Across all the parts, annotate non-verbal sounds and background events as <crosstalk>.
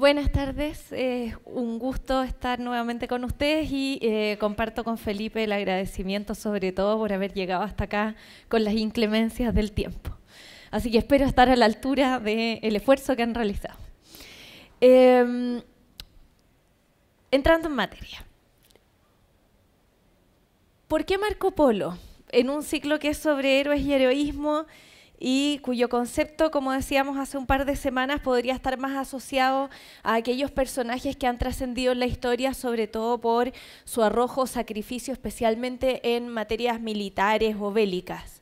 Buenas tardes, es un gusto estar nuevamente con ustedes y eh, comparto con Felipe el agradecimiento sobre todo por haber llegado hasta acá con las inclemencias del tiempo. Así que espero estar a la altura del esfuerzo que han realizado. Em, entrando en materia, ¿por qué Marco Polo, en un ciclo que es sobre héroes y heroísmo, y cuyo concepto, como decíamos hace un par de semanas, podría estar más asociado a aquellos personajes que han trascendido en la historia, sobre todo por su arrojo, sacrificio, especialmente en materias militares o bélicas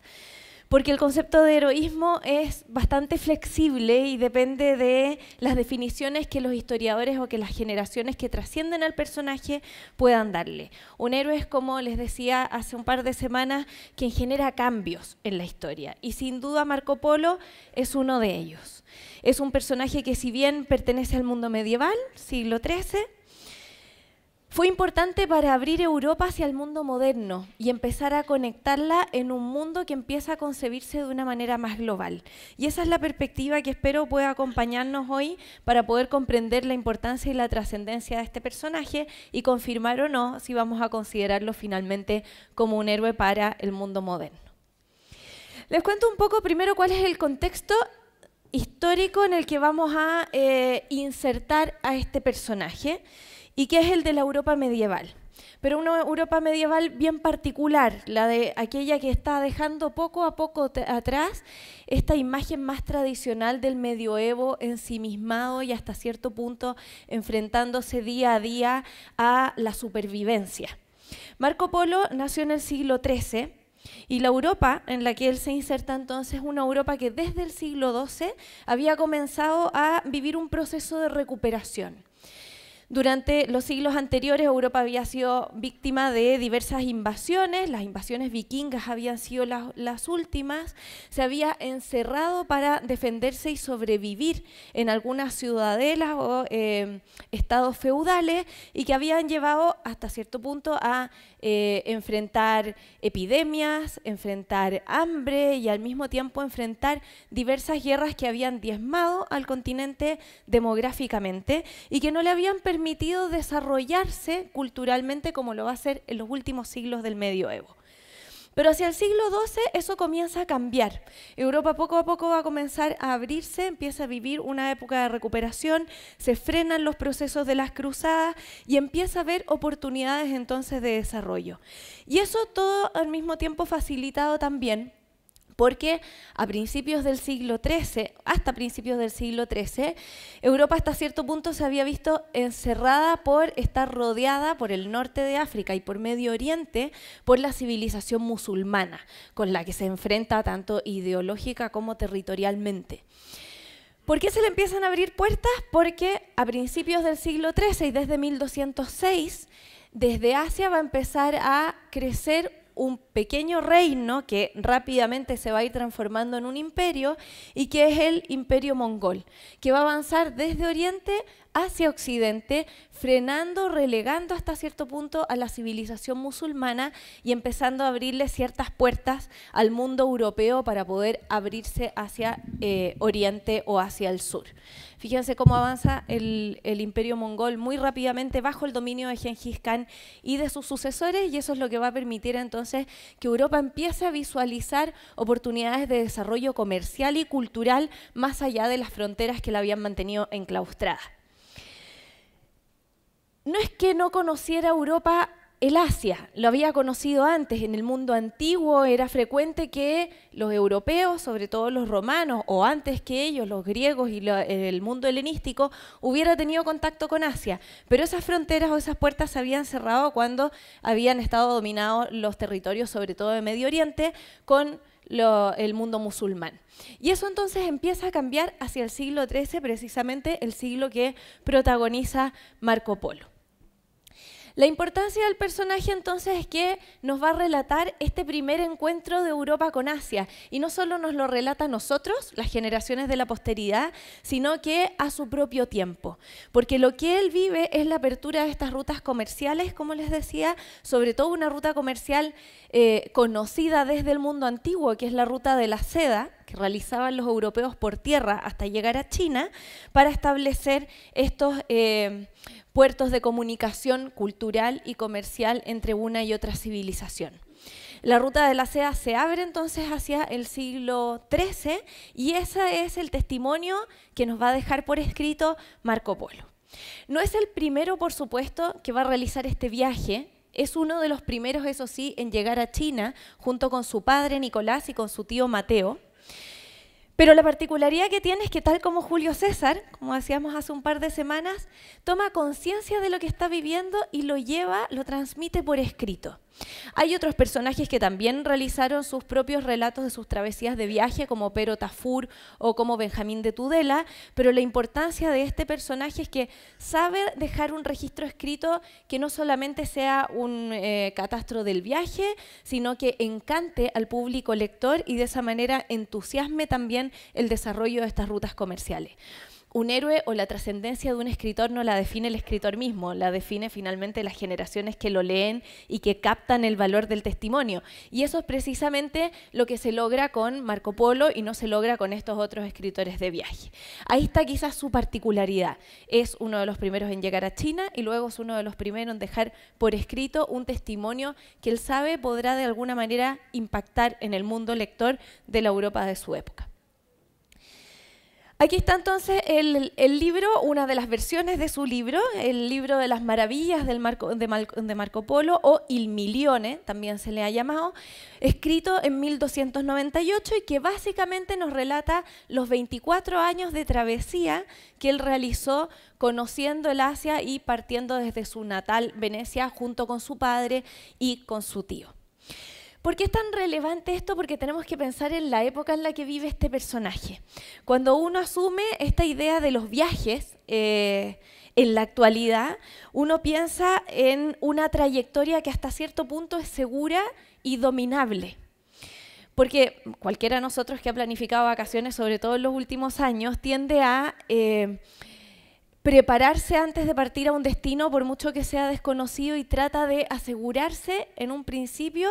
porque el concepto de heroísmo es bastante flexible y depende de las definiciones que los historiadores o que las generaciones que trascienden al personaje puedan darle. Un héroe es, como les decía hace un par de semanas, quien genera cambios en la historia y sin duda Marco Polo es uno de ellos. Es un personaje que si bien pertenece al mundo medieval, siglo XIII, fue importante para abrir Europa hacia el mundo moderno y empezar a conectarla en un mundo que empieza a concebirse de una manera más global. Y esa es la perspectiva que espero pueda acompañarnos hoy para poder comprender la importancia y la trascendencia de este personaje y confirmar o no si vamos a considerarlo finalmente como un héroe para el mundo moderno. Les cuento un poco primero cuál es el contexto histórico en el que vamos a eh, insertar a este personaje y que es el de la Europa medieval. Pero una Europa medieval bien particular, la de aquella que está dejando poco a poco atrás esta imagen más tradicional del medioevo ensimismado y hasta cierto punto enfrentándose día a día a la supervivencia. Marco Polo nació en el siglo XIII y la Europa en la que él se inserta entonces es una Europa que desde el siglo XII había comenzado a vivir un proceso de recuperación. Durante los siglos anteriores Europa había sido víctima de diversas invasiones, las invasiones vikingas habían sido las, últimas, se había encerrado para defenderse y sobrevivir en algunas ciudadelas o eh, estados feudales y que habían llevado hasta cierto punto a eh, enfrentar epidemias, enfrentar hambre y al mismo tiempo enfrentar diversas guerras que habían diezmado al continente demográficamente y que no le habían permitido desarrollarse culturalmente como lo va a ser en los últimos siglos del medioevo. Pero hacia el siglo XII eso comienza a cambiar. Europa poco a poco va a comenzar a abrirse, empieza a vivir una época de recuperación, se frenan los procesos de las cruzadas y empieza a haber oportunidades entonces de desarrollo. Y eso todo al mismo tiempo facilitado también porque a principios del siglo XIII, hasta principios del siglo XIII, Europa hasta cierto punto se había visto encerrada por estar rodeada por el norte de África y por Medio Oriente por la civilización musulmana, con la que se enfrenta tanto ideológica como territorialmente. ¿Por qué se le empiezan a abrir puertas? Porque a principios del siglo XIII y desde 1206, desde Asia va a empezar a crecer un pequeño reino que rápidamente se va a ir transformando en un imperio y que es el imperio mongol, que va a avanzar desde Oriente hacia Occidente, frenando, relegando hasta cierto punto a la civilización musulmana y empezando a abrirle ciertas puertas al mundo europeo para poder abrirse hacia eh, Oriente o hacia el sur. Fíjense cómo avanza el, imperio mongol muy rápidamente bajo el dominio de Gengis Khan y de sus sucesores y eso es lo que va a permitir entonces que Europa empiece a visualizar oportunidades de desarrollo comercial y cultural más allá de las fronteras que la habían mantenido enclaustrada. No es que no conociera Europa el Asia. Lo había conocido antes, en el mundo antiguo era frecuente que los europeos, sobre todo los romanos, o antes que ellos, los griegos y el mundo helenístico, hubiera tenido contacto con Asia. Pero esas fronteras o esas puertas se habían cerrado cuando habían estado dominados los territorios, sobre todo de Medio Oriente, con el mundo musulmán. Y eso entonces empieza a cambiar hacia el siglo XIII, precisamente el siglo que protagoniza Marco Polo. La importancia del personaje entonces es que nos va a relatar este primer encuentro de Europa con Asia. Y no solo nos lo relata a nosotros, las generaciones de la posteridad, sino que a su propio tiempo. Porque lo que él vive es la apertura de estas rutas comerciales, como les decía, sobre todo una ruta comercial eh, conocida desde el mundo antiguo, que es la ruta de la seda, que realizaban los europeos por tierra hasta llegar a China, para establecer estos... Eh, puertos de comunicación cultural y comercial entre una y otra civilización. La ruta de la seda se abre entonces hacia el siglo XIII y ese es el testimonio que nos va a dejar por escrito Marco Polo. No es el primero, por supuesto, que va a realizar este viaje. Es uno de los primeros, eso sí, en llegar a China junto con su padre Nicolás y con su tío Mateo. Pero la particularidad que tiene es que tal como Julio César, como hacíamos hace un par de semanas, toma conciencia de lo que está viviendo y lo lleva, lo transmite por escrito. Hay otros personajes que también realizaron sus propios relatos de sus travesías de viaje, como Pero Tafur o como Benjamín de Tudela, pero la importancia de este personaje es que sabe dejar un registro escrito que no solamente sea un eh, catastro del viaje, sino que encante al público lector y de esa manera entusiasme también el desarrollo de estas rutas comerciales un héroe o la trascendencia de un escritor no la define el escritor mismo, la define finalmente las generaciones que lo leen y que captan el valor del testimonio. Y eso es precisamente lo que se logra con Marco Polo y no se logra con estos otros escritores de viaje. Ahí está quizás su particularidad. Es uno de los primeros en llegar a China y luego es uno de los primeros en dejar por escrito un testimonio que él sabe podrá de alguna manera impactar en el mundo lector de la Europa de su época. Aquí está entonces el, libro, una de las versiones de su libro, el libro de las maravillas de, Marco, de Marco Polo o Il Milione, también se le ha llamado, escrito en 1298 y que básicamente nos relata los 24 años de travesía que él realizó conociendo el Asia y partiendo desde su natal Venecia junto con su padre y con su tío. ¿Por qué es tan relevante esto? Porque tenemos que pensar en la época en la que vive este personaje. Cuando uno asume esta idea de los viajes eh, en la actualidad, uno piensa en una trayectoria que hasta cierto punto es segura y dominable. Porque cualquiera de nosotros que ha planificado vacaciones, sobre todo en los últimos años, tiende a... Eh, prepararse antes de partir a un destino, por mucho que sea desconocido, y trata de asegurarse en un principio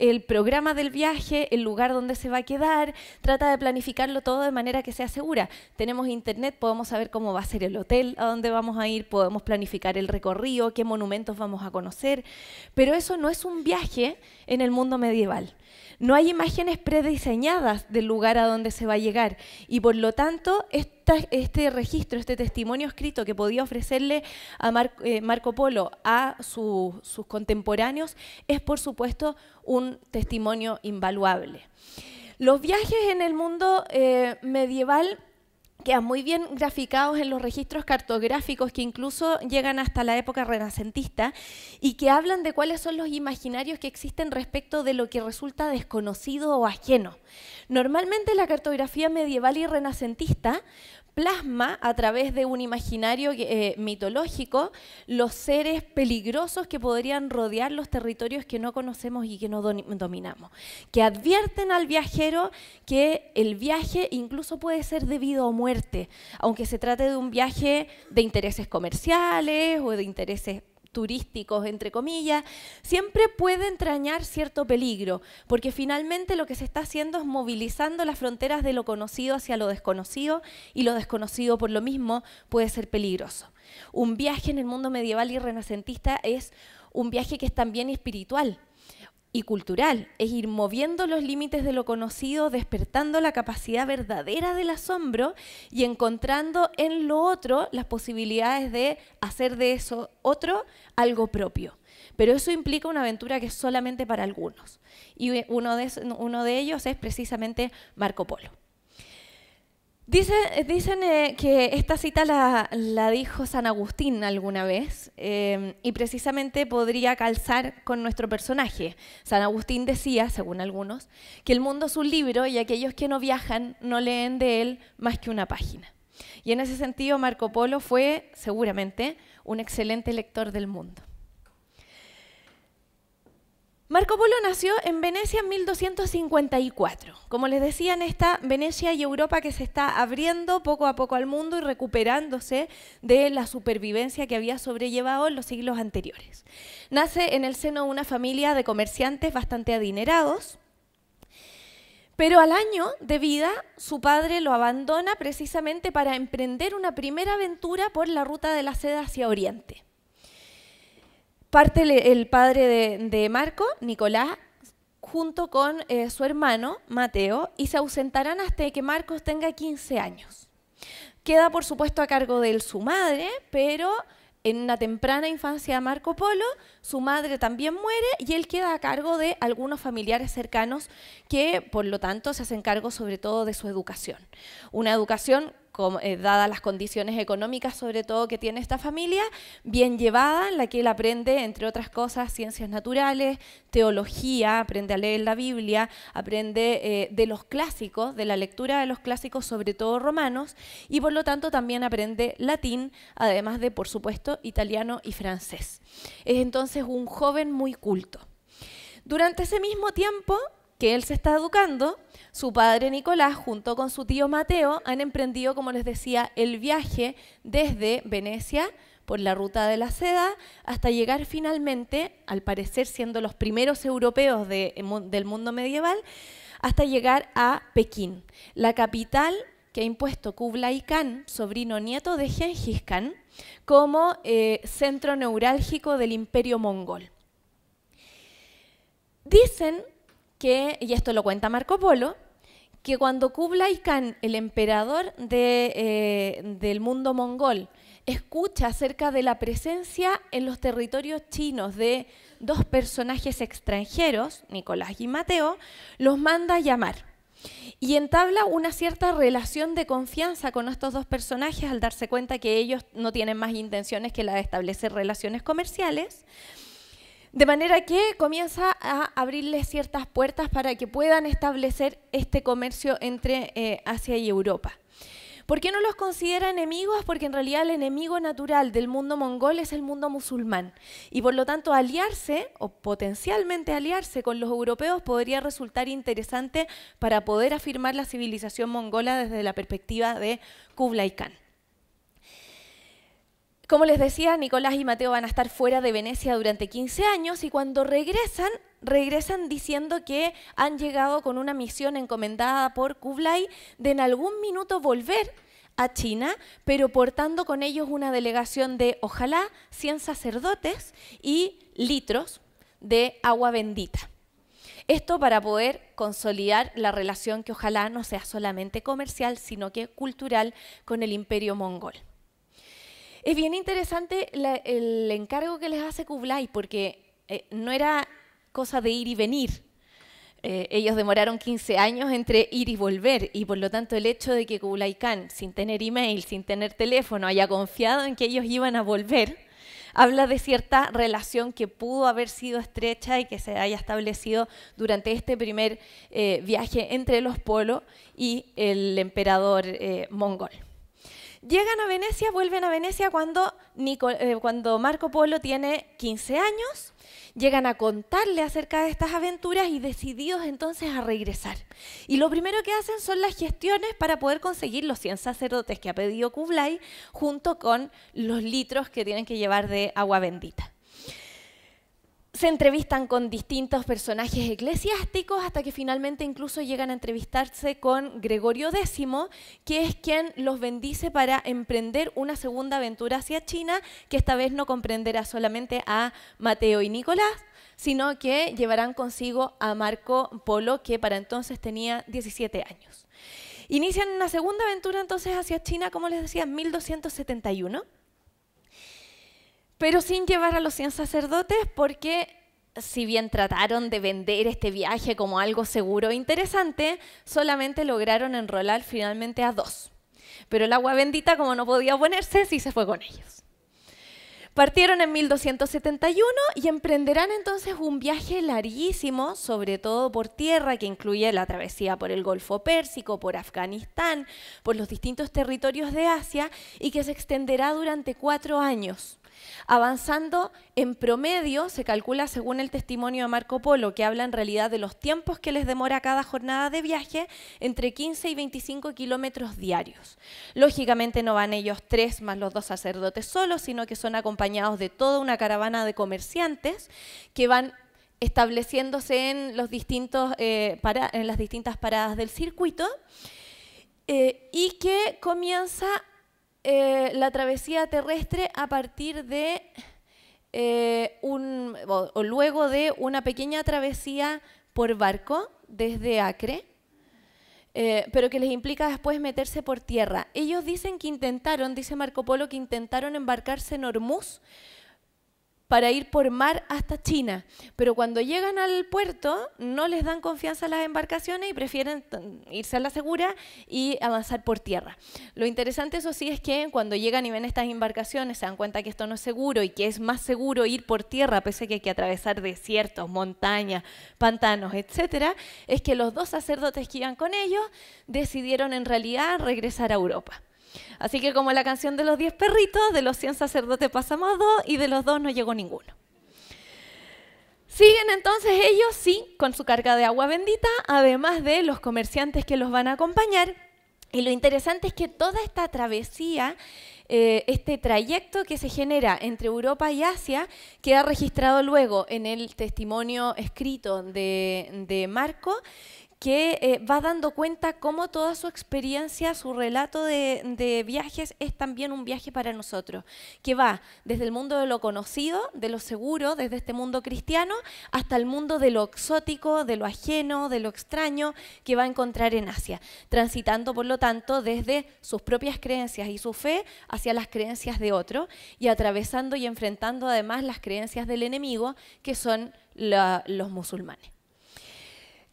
el programa del viaje, el lugar donde se va a quedar, trata de planificarlo todo de manera que sea segura. Tenemos internet, podemos saber cómo va a ser el hotel, a dónde vamos a ir, podemos planificar el recorrido, qué monumentos vamos a conocer, pero eso no es un viaje en el mundo medieval. No hay imágenes prediseñadas del lugar a donde se va a llegar y por lo tanto este registro, este testimonio escrito que podía ofrecerle a eh, Marco Polo a sus contemporáneos es por supuesto un testimonio invaluable. Los viajes en el mundo eh, medieval quedan muy bien graficados en los registros cartográficos que incluso llegan hasta la época renacentista y que hablan de cuáles son los imaginarios que existen respecto de lo que resulta desconocido o ajeno. Normalmente la cartografía medieval y renacentista plasma a través de un imaginario eh, mitológico los seres peligrosos que podrían rodear los territorios que no conocemos y que no dominamos, que advierten al viajero que el viaje incluso puede ser debido a muerte, aunque se trate de un viaje de intereses comerciales o de intereses turísticos, entre comillas, siempre puede entrañar cierto peligro, porque finalmente lo que se está haciendo es movilizando las fronteras de lo conocido hacia lo desconocido y lo desconocido por lo mismo puede ser peligroso. Un viaje en el mundo medieval y renacentista es un viaje que es también espiritual, y cultural, es ir moviendo los límites de lo conocido, despertando la capacidad verdadera del asombro y encontrando en lo otro las posibilidades de hacer de eso otro algo propio. Pero eso implica una aventura que es solamente para algunos. Y uno de, ellos es precisamente Marco Polo dicen eh, que esta cita la, dijo San Agustín alguna vez em, y precisamente podría calzar con nuestro personaje. San Agustín decía, según algunos, que el mundo es un libro y aquellos que no viajan no leen de él más que una página. Y en ese sentido Marco Polo fue seguramente un excelente lector del mundo. Marco Polo nació en Venecia en 1254. Como les decía, en esta Venecia y Europa que se está abriendo poco a poco al mundo y recuperándose de la supervivencia que había sobrellevado en los siglos anteriores. Nace en el seno de una familia de comerciantes bastante adinerados, pero al año de vida, su padre lo abandona precisamente para emprender una primera aventura por la ruta de la seda hacia Oriente parte el, padre de, Marco, Nicolás, junto con eh, su hermano, Mateo, y se ausentarán hasta que Marcos tenga 15 años. Queda, por supuesto, a cargo de su madre, pero en una temprana infancia de Marco Polo, su madre también muere y él queda a cargo de algunos familiares cercanos que, por lo tanto, se hacen cargo sobre todo de su educación. Una educación eh, dadas las condiciones económicas sobre todo que tiene esta familia, bien llevada, en la que él aprende, entre otras cosas, ciencias naturales, teología, aprende a leer la Biblia, aprende eh, de los clásicos, de la lectura de los clásicos, sobre todo romanos, y por lo tanto también aprende latín, además de, por supuesto, italiano y francés. Es entonces un joven muy culto. Durante ese mismo tiempo que él se está educando, su padre Nicolás, junto con su tío Mateo, han emprendido, como les decía, el viaje desde Venecia por la ruta de la seda hasta llegar finalmente, al parecer siendo los primeros europeos eh, del mundo medieval, hasta llegar a Pekín, la capital que ha impuesto Kublai Khan, sobrino nieto de Genghis Khan, como eh, centro neurálgico del imperio mongol. Dicen y esto lo cuenta Marco Polo, que cuando Kublai Khan, el emperador eh, del mundo mongol, escucha acerca de la presencia en los territorios chinos de dos personajes extranjeros, Nicolás y Mateo, los manda a llamar y entabla una cierta relación de confianza con estos dos personajes al darse cuenta que ellos no tienen más intenciones que la de establecer relaciones comerciales de manera que comienza a abrirles ciertas puertas para que puedan establecer este comercio entre eh, Asia y Europa. ¿Por qué no los considera enemigos? Porque en realidad el enemigo natural del mundo mongol es el mundo musulmán. Y por lo tanto aliarse o potencialmente aliarse con los europeos podría resultar interesante para poder afirmar la civilización mongola desde la perspectiva de Kublai Khan. Como les decía, Nicolás y Mateo van a estar fuera de Venecia durante 15 años y cuando regresan, regresan diciendo que han llegado con una misión encomendada por Kublai de en algún minuto volver a China, pero portando con ellos una delegación de ojalá 100 sacerdotes y litros de agua bendita. Esto para poder consolidar la relación que ojalá no sea solamente comercial, sino que cultural con el imperio mongol. Es bien interesante el encargo que les hace Kublai, porque eh, no era cosa de ir y venir. Eh, ellos demoraron 15 años entre ir y volver, y por lo tanto el hecho de que Kublai Khan, sin tener email, sin tener teléfono, haya confiado en que ellos iban a volver, habla de cierta relación que pudo haber sido estrecha y que se haya establecido durante este primer eh, viaje entre los polos y el emperador mongol. Llegan a Venecia, vuelven a Venecia cuando, eh, Marco Polo tiene 15 años, llegan a contarle acerca de estas aventuras y decididos entonces a regresar. Y lo primero que hacen son las gestiones para poder conseguir los 100 sacerdotes que ha pedido Kublai junto con los litros que tienen que llevar de agua bendita se entrevistan con distintos personajes eclesiásticos hasta que finalmente incluso llegan a entrevistarse con Gregorio X, que es quien los bendice para emprender una segunda aventura hacia China, que esta vez no comprenderá solamente a Mateo y Nicolás, sino que llevarán consigo a Marco Polo, que para entonces tenía 17 años. Inician una segunda aventura entonces hacia China, como les decía, en 1271 pero sin llevar a los 100 sacerdotes porque si bien trataron de vender este viaje como algo seguro e interesante, solamente lograron enrolar finalmente a dos. Pero el agua bendita, como no podía ponerse, sí se fue con ellos. Partieron en 1271 y emprenderán entonces un viaje larguísimo, sobre todo por tierra, que incluye la travesía por el Golfo Pérsico, por Afganistán, por los distintos territorios de Asia y que se extenderá durante cuatro años avanzando en promedio, se calcula según el testimonio de Marco Polo, que habla en realidad de los tiempos que les demora cada jornada de viaje, entre 15 y 25 kilómetros diarios. Lógicamente no van ellos tres más los dos sacerdotes solos, sino que son acompañados de toda una caravana de comerciantes que van estableciéndose en, los distintos, eh, para, en las distintas paradas del circuito. Eh, y que comienza eh, la travesía terrestre a partir de eh, o, luego de una pequeña travesía por barco desde Acre, eh, pero que les implica después meterse por tierra. Ellos dicen que intentaron, dice Marco Polo, que intentaron embarcarse en Hormuz, para ir por mar hasta China, pero cuando llegan al puerto no les dan confianza las embarcaciones y prefieren irse a la segura y avanzar por tierra. Lo interesante eso sí es que cuando llegan y ven estas embarcaciones se dan cuenta que esto no es seguro y que es más seguro ir por tierra, pese a que hay que atravesar desiertos, montañas, pantanos, etcétera, es que los dos sacerdotes que iban con ellos decidieron en realidad regresar a Europa. Así que como la canción de los diez perritos, de los 100 sacerdotes pasamos dos y de los dos no llegó ninguno. Siguen entonces ellos, sí, con su carga de agua bendita, además de los comerciantes que los van a acompañar. Y lo interesante es que toda esta travesía, eh, este trayecto que se genera entre Europa y Asia, queda registrado luego en el testimonio escrito de Marco que eh, va dando cuenta cómo toda su experiencia, su relato de, viajes es también un viaje para nosotros, que va desde el mundo de lo conocido, de lo seguro, desde este mundo cristiano, hasta el mundo de lo exótico, de lo ajeno, de lo extraño que va a encontrar en Asia, transitando por lo tanto desde sus propias creencias y su fe hacia las creencias de otro y atravesando y enfrentando además las creencias del enemigo que son los musulmanes.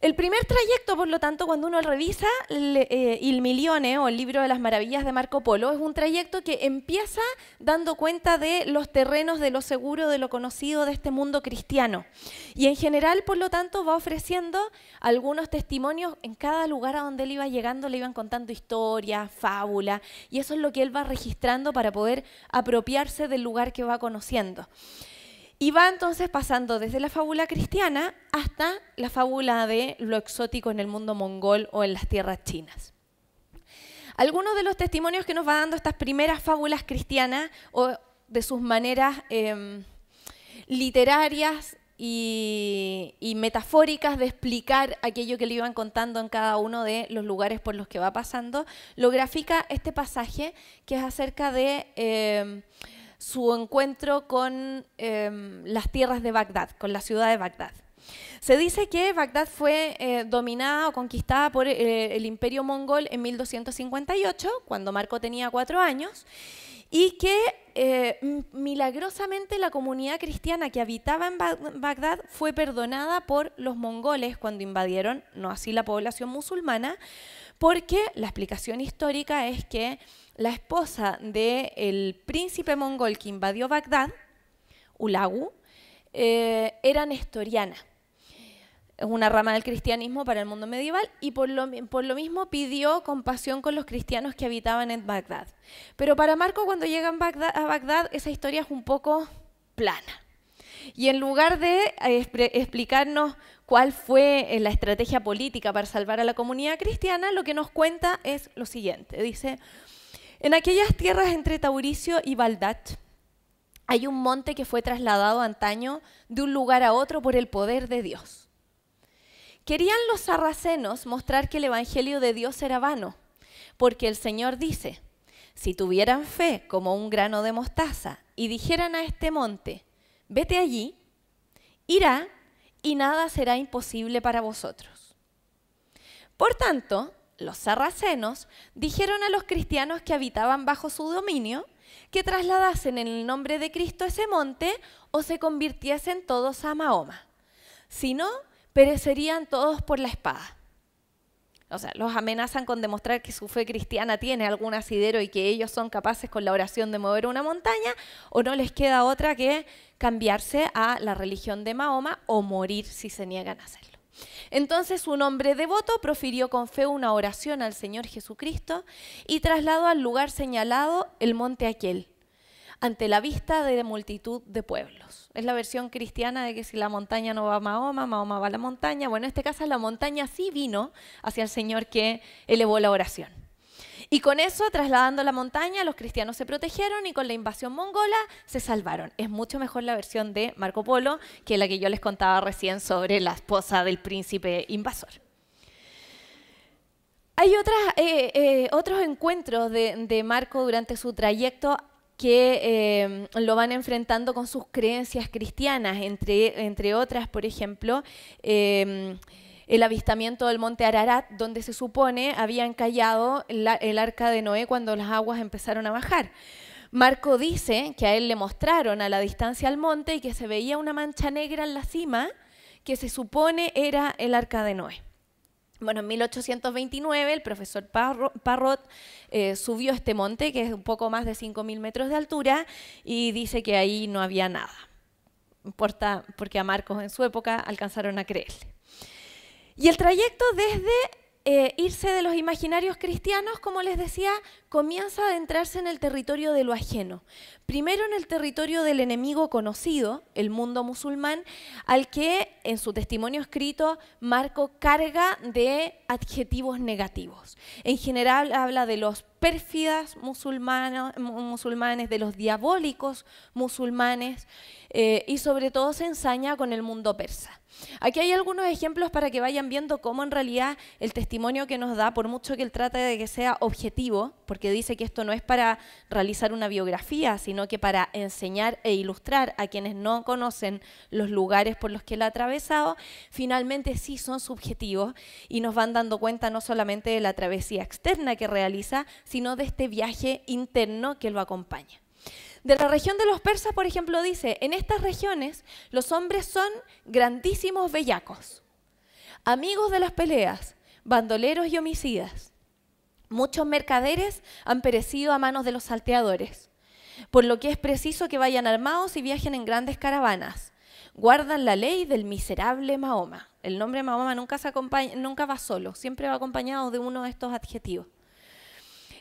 El primer trayecto, por lo tanto, cuando uno revisa eh, il Milione o el libro de las maravillas de Marco Polo, es un trayecto que empieza dando cuenta de los terrenos, de lo seguro, de lo conocido de este mundo cristiano. Y en general, por lo tanto, va ofreciendo algunos testimonios en cada lugar a donde él iba llegando, le iban contando historias, fábulas, y eso es lo que él va registrando para poder apropiarse del lugar que va conociendo. Y va entonces pasando desde la fábula cristiana hasta la fábula de lo exótico en el mundo mongol o en las tierras chinas. Algunos de los testimonios que nos va dando estas primeras fábulas cristianas o de sus maneras em, literarias y, metafóricas de explicar aquello que le iban contando en cada uno de los lugares por los que va pasando, lo grafica este pasaje que es acerca de em, su encuentro con em, las tierras de Bagdad, con la ciudad de Bagdad. Se dice que Bagdad fue eh, dominada o conquistada por eh, el imperio mongol en 1258, cuando Marco tenía cuatro años, y que eh, milagrosamente la comunidad cristiana que habitaba en Bagdad fue perdonada por los mongoles cuando invadieron, no así la población musulmana, porque la explicación histórica es que la esposa del príncipe mongol que invadió Bagdad, Ulagu, eh, era nestoriana. Es una rama del cristianismo para el mundo medieval y por lo, mismo pidió compasión con los cristianos que habitaban en Bagdad. Pero para Marco cuando llega a Bagdad esa historia es un poco plana. Y en lugar de eh, explicarnos cuál fue eh, la estrategia política para salvar a la comunidad cristiana, lo que nos cuenta es lo siguiente. Dice, en aquellas tierras entre Tauricio y Baldach hay un monte que fue trasladado antaño de un lugar a otro por el poder de Dios. Querían los sarracenos mostrar que el Evangelio de Dios era vano, porque el Señor dice, si tuvieran fe como un grano de mostaza y dijeran a este monte, vete allí, irá y nada será imposible para vosotros. Por tanto, los sarracenos, dijeron a los cristianos que habitaban bajo su dominio que trasladasen en el nombre de Cristo ese monte o se convirtiesen todos a Mahoma. Si no, perecerían todos por la espada. O sea, los amenazan con demostrar que su fe cristiana tiene algún asidero y que ellos son capaces con la oración de mover una montaña, o no les queda otra que cambiarse a la religión de Mahoma o morir si se niegan a hacerlo. Entonces un hombre devoto profirió con fe una oración al Señor Jesucristo y trasladó al lugar señalado el monte aquel, ante la vista de multitud de pueblos. Es la versión cristiana de que si la montaña no va a Mahoma, Mahoma va a la montaña. Bueno, en este caso la montaña sí vino hacia el Señor que elevó la oración. Y con eso, trasladando la montaña, los cristianos se protegieron y con la invasión mongola se salvaron. Es mucho mejor la versión de Marco Polo que la que yo les contaba recién sobre la esposa del príncipe invasor. Hay eh, eh, otros encuentros de, Marco durante su trayecto que eh, lo van enfrentando con sus creencias cristianas, entre, otras, por ejemplo, el avistamiento del monte Ararat, donde se supone habían callado el arca de Noé cuando las aguas empezaron a bajar. Marco dice que a él le mostraron a la distancia al monte y que se veía una mancha negra en la cima que se supone era el arca de Noé. Bueno, en 1829 el profesor Parrot eh, subió este monte, que es un poco más de 5.000 metros de altura, y dice que ahí no había nada. Importa porque a Marcos en su época alcanzaron a creerle. Y el trayecto desde eh, irse de los imaginarios cristianos, como les decía, comienza a adentrarse en el territorio de lo ajeno. Primero en el territorio del enemigo conocido, el mundo musulmán, al que en su testimonio escrito Marco carga de adjetivos negativos. En general habla de los pérfidas musulmanes, de los diabólicos musulmanes eh, y sobre todo se ensaña con el mundo persa. Aquí hay algunos ejemplos para que vayan viendo cómo en realidad el testimonio que nos da, por mucho que él trate de que sea objetivo, porque dice que esto no es para realizar una biografía, sino que para enseñar e ilustrar a quienes no conocen los lugares por los que él ha atravesado, finalmente sí son subjetivos y nos van dando cuenta no solamente de la travesía externa que realiza, sino de este viaje interno que lo acompaña. De la región de los persas, por ejemplo, dice, en estas regiones los hombres son grandísimos bellacos, amigos de las peleas, bandoleros y homicidas, Muchos mercaderes han perecido a manos de los salteadores, por lo que es preciso que vayan armados y viajen en grandes caravanas. Guardan la ley del miserable Mahoma. El nombre Mahoma nunca, se acompaña, nunca va solo, siempre va acompañado de uno de estos adjetivos.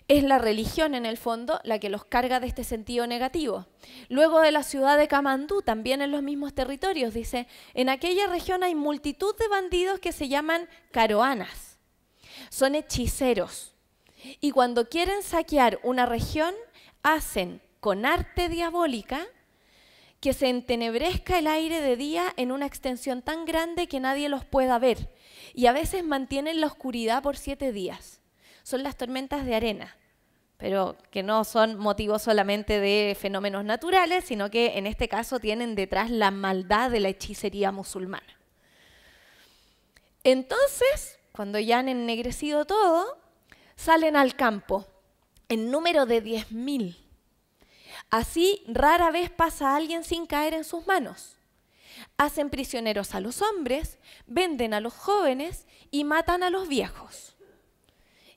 Es la religión, en el fondo, la que los carga de este sentido negativo. Luego de la ciudad de Camandú, también en los mismos territorios, dice, en aquella región hay multitud de bandidos que se llaman caroanas. Son hechiceros, y cuando quieren saquear una región, hacen con arte diabólica que se entenebrezca el aire de día en una extensión tan grande que nadie los pueda ver. Y a veces mantienen la oscuridad por siete días. Son las tormentas de arena, pero que no son motivo solamente de fenómenos naturales, sino que en este caso tienen detrás la maldad de la hechicería musulmana. Entonces, cuando ya han ennegrecido todo, salen al campo en número de 10.000. Así rara vez pasa alguien sin caer en sus manos. Hacen prisioneros a los hombres, venden a los jóvenes y matan a los viejos.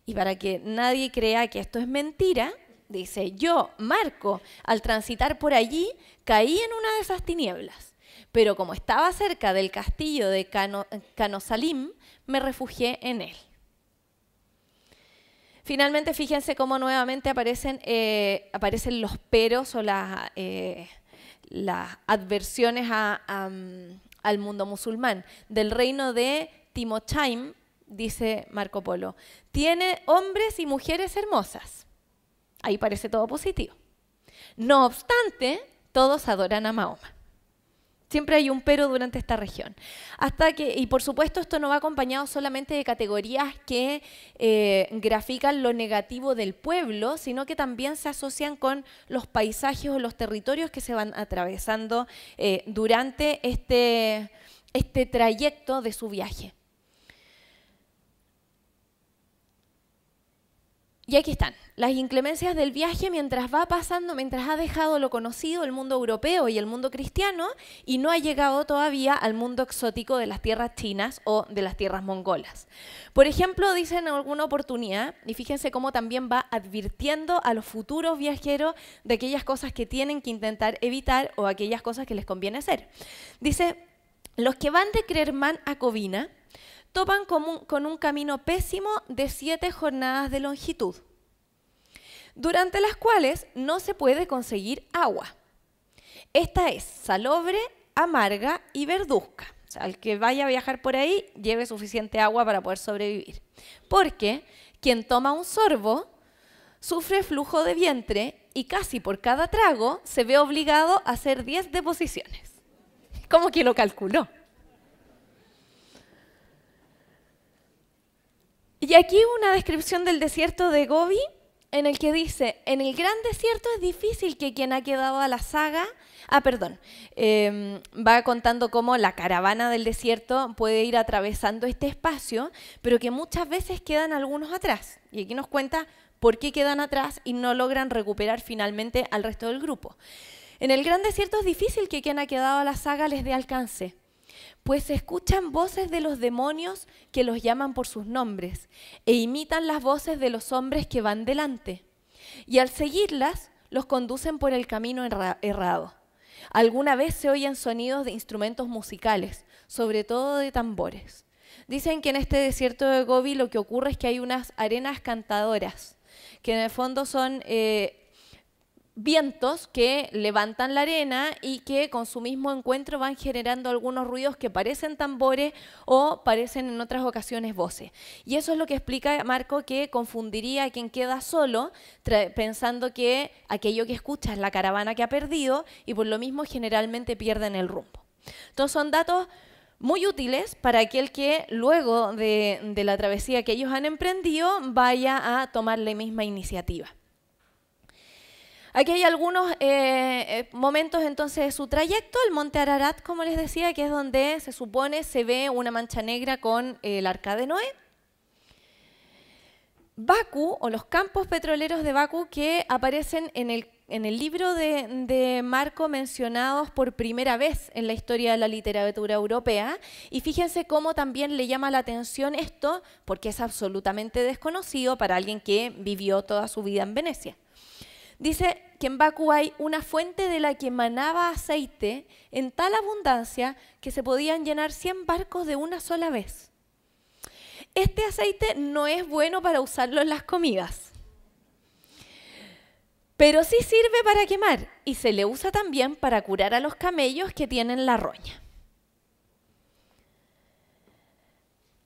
Y para que nadie crea que esto es mentira, dice, yo, Marco, al transitar por allí, caí en una de esas tinieblas. Pero como estaba cerca del castillo de Cano Canosalim, me refugié en él. Finalmente, fíjense cómo nuevamente aparecen, eh, aparecen los peros o las, eh, adversiones mm, al mundo musulmán. Del reino de Timochaim, dice Marco Polo, tiene hombres y mujeres hermosas. Ahí parece todo positivo. No obstante, todos adoran a Mahoma. Siempre hay un pero durante esta región. Hasta que, y por supuesto, esto no va acompañado solamente de categorías que eh, grafican lo negativo del pueblo, sino que también se asocian con los paisajes o los territorios que se van atravesando eh, durante este, este trayecto de su viaje. Y aquí están, las inclemencias del viaje mientras va pasando, mientras ha dejado lo conocido, el mundo europeo y el mundo cristiano, y no ha llegado todavía al mundo exótico de las tierras chinas o de las tierras mongolas. Por ejemplo, dice en alguna oportunidad, y fíjense cómo también va advirtiendo a los futuros viajeros de aquellas cosas que tienen que intentar evitar o aquellas cosas que les conviene hacer. Dice, los que van de man a Covina, topan con un, camino pésimo de siete jornadas de longitud, durante las cuales no se puede conseguir agua. Esta es salobre, amarga y verduzca. O sea, el que vaya a viajar por ahí, lleve suficiente agua para poder sobrevivir. Porque quien toma un sorbo sufre flujo de vientre y casi por cada trago se ve obligado a hacer 10 deposiciones. <laughs> ¿Cómo que lo calculó. Y aquí una descripción del desierto de Gobi en el que dice, en el gran desierto es difícil que quien ha quedado a la saga, ah, perdón, em, va contando cómo la caravana del desierto puede ir atravesando este espacio, pero que muchas veces quedan algunos atrás. Y aquí nos cuenta por qué quedan atrás y no logran recuperar finalmente al resto del grupo. En el gran desierto es difícil que quien ha quedado a la saga les dé alcance pues escuchan voces de los demonios que los llaman por sus nombres e imitan las voces de los hombres que van delante. Y al seguirlas, los conducen por el camino errado. Alguna vez se oyen sonidos de instrumentos musicales, sobre todo de tambores. Dicen que en este desierto de Gobi lo que ocurre es que hay unas arenas cantadoras, que en el fondo son eh, vientos que levantan la arena y que con su mismo encuentro van generando algunos ruidos que parecen tambores o parecen en otras ocasiones voces. Y eso es lo que explica Marco que confundiría a quien queda solo pensando que aquello que escucha es la caravana que ha perdido y por lo mismo generalmente pierden el rumbo. Entonces son datos muy útiles para aquel que luego de, de la travesía que ellos han emprendido vaya a tomar la misma iniciativa. Aquí hay algunos eh, eh, momentos entonces de su trayecto, el monte Ararat, como les decía, que es donde se supone se ve una mancha negra con eh, el arca de Noé. Baku, o los campos petroleros de Baku, que aparecen en el, libro de, de, Marco mencionados por primera vez en la historia de la literatura europea. Y fíjense cómo también le llama la atención esto, porque es absolutamente desconocido para alguien que vivió toda su vida en Venecia. Dice que en Bakú hay una fuente de la que emanaba aceite en tal abundancia que se podían llenar 100 barcos de una sola vez. Este aceite no es bueno para usarlo en las comidas, pero sí sirve para quemar y se le usa también para curar a los camellos que tienen la roña.